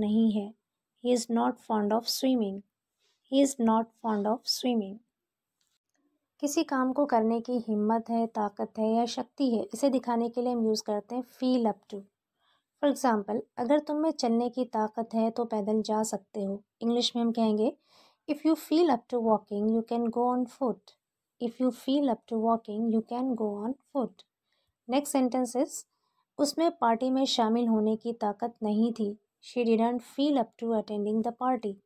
नहीं है he is not fond of swimming he is not fond of swimming किसी काम को करने की हिम्मत है ताकत है या शक्ति है इसे दिखाने के लिए हम यूज़ करते हैं feel up to for example अगर तुम में चलने की ताकत है तो पैदल जा सकते हो इंग्लिश में हम कहेंगे if you feel up to walking you can go on foot if you feel up to walking you can go on foot next sentence is उसमें पार्टी में शामिल होने की ताकत नहीं थी She didn't feel up to attending the party.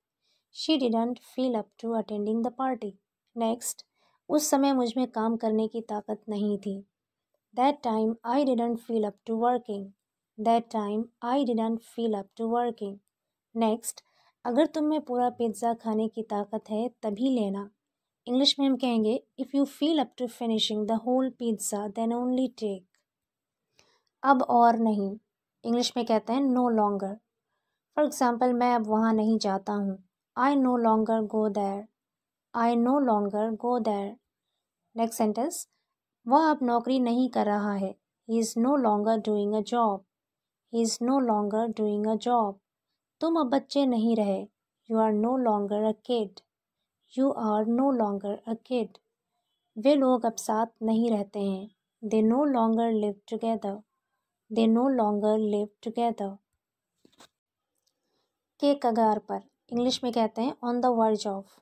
She didn't feel up to attending the party. Next, उस समय मुझ में काम करने की ताकत नहीं थी that time I didn't feel up to working that time I didn't feel up to working next अगर तुम में पूरा पिज्ज़ा खाने की ताकत है तभी लेना इंग्लिश में हम कहेंगे if you feel up to finishing the whole pizza then only take अब और नहीं इंग्लिश में कहते हैं नो लॉन्गर फॉर एग्ज़ाम्पल मैं अब वहाँ नहीं जाता हूँ I no longer go there I no longer go there next sentence वह अब नौकरी नहीं कर रहा है he is no longer doing a job he is no longer doing a job तुम अब बच्चे नहीं रहे you are no longer a kid you are no longer a kid वे लोग अब साथ नहीं रहते हैं they no longer live together they no longer live together कगार पर इंग्लिश में कहते हैं on the verge of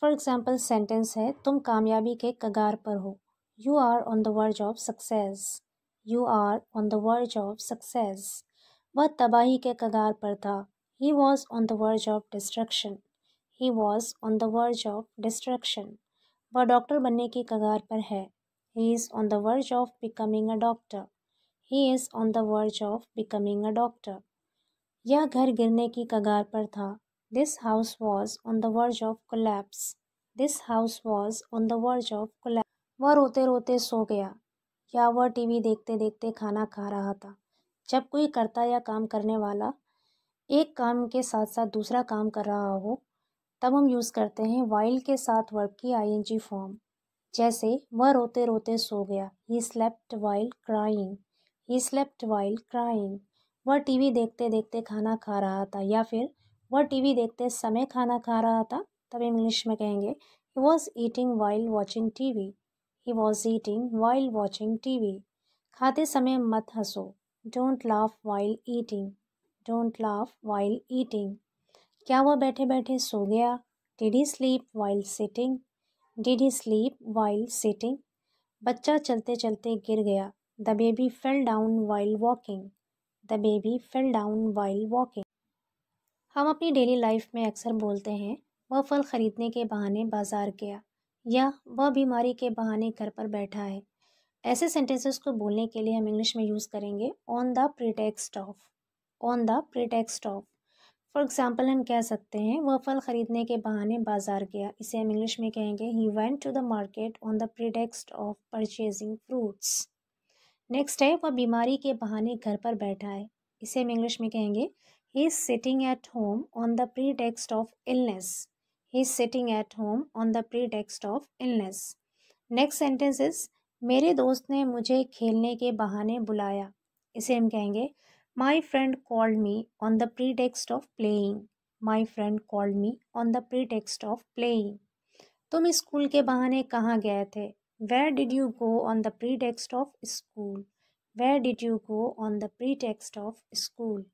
for example sentence है तुम कामयाबी के कगार पर हो you are on the verge of success you are on the verge of success वह तबाही के कगार पर था he was on the verge of destruction he was on the verge of destruction वह डॉक्टर बनने की कगार पर है he is on the verge of becoming a doctor he is on the verge of becoming a doctor यह घर गिरने की कगार पर था this house was on the verge of collapse this house was on the verge of collapse वह रोते रोते सो गया या वह टीवी देखते देखते खाना खा रहा था जब कोई करता या काम करने वाला एक काम के साथ साथ दूसरा काम कर रहा हो तब हम यूज़ करते हैं वाइल के साथ वर्ब की आईएनजी फॉर्म जैसे वह रोते रोते सो गया he slept while crying he slept while crying वह टीवी देखते देखते खाना खा रहा था या फिर वह टीवी देखते समय खाना खा रहा था तब इंग्लिश में कहेंगे he was eating while watching T V he was eating while watching T V खाते समय मत हंसो don't laugh while eating don't laugh while eating क्या वह बैठे बैठे सो गया did he sleep while sitting did he sleep while sitting बच्चा चलते चलते गिर गया the baby fell down while walking the baby fell down while walking हम अपनी डेली लाइफ में अक्सर बोलते हैं वह फल ख़रीदने के बहाने बाज़ार गया या वह बीमारी के बहाने घर पर बैठा है ऐसे सेंटेंसेस को बोलने के लिए हम इंग्लिश में यूज़ करेंगे on the pretext of on the pretext of for example हम कह सकते हैं वह फल ख़रीदने के बहाने बाज़ार गया इसे हम इंग्लिश में कहेंगे he went to the market on the pretext of purchasing fruits next है वह बीमारी के बहाने घर पर बैठा है इसे हम इंग्लिश में कहेंगे he is sitting at home on the pretext of illness he is sitting at home on the pretext of illness next sentence is मेरे दोस्त ने मुझे खेलने के बहाने बुलाया इसे हम कहेंगे my friend called me on the pretext of playing my friend called me on the pretext of playing तुम स्कूल के बहाने कहाँ गए थे Where did you go on the pretext of school? Where did you go on the pretext of school?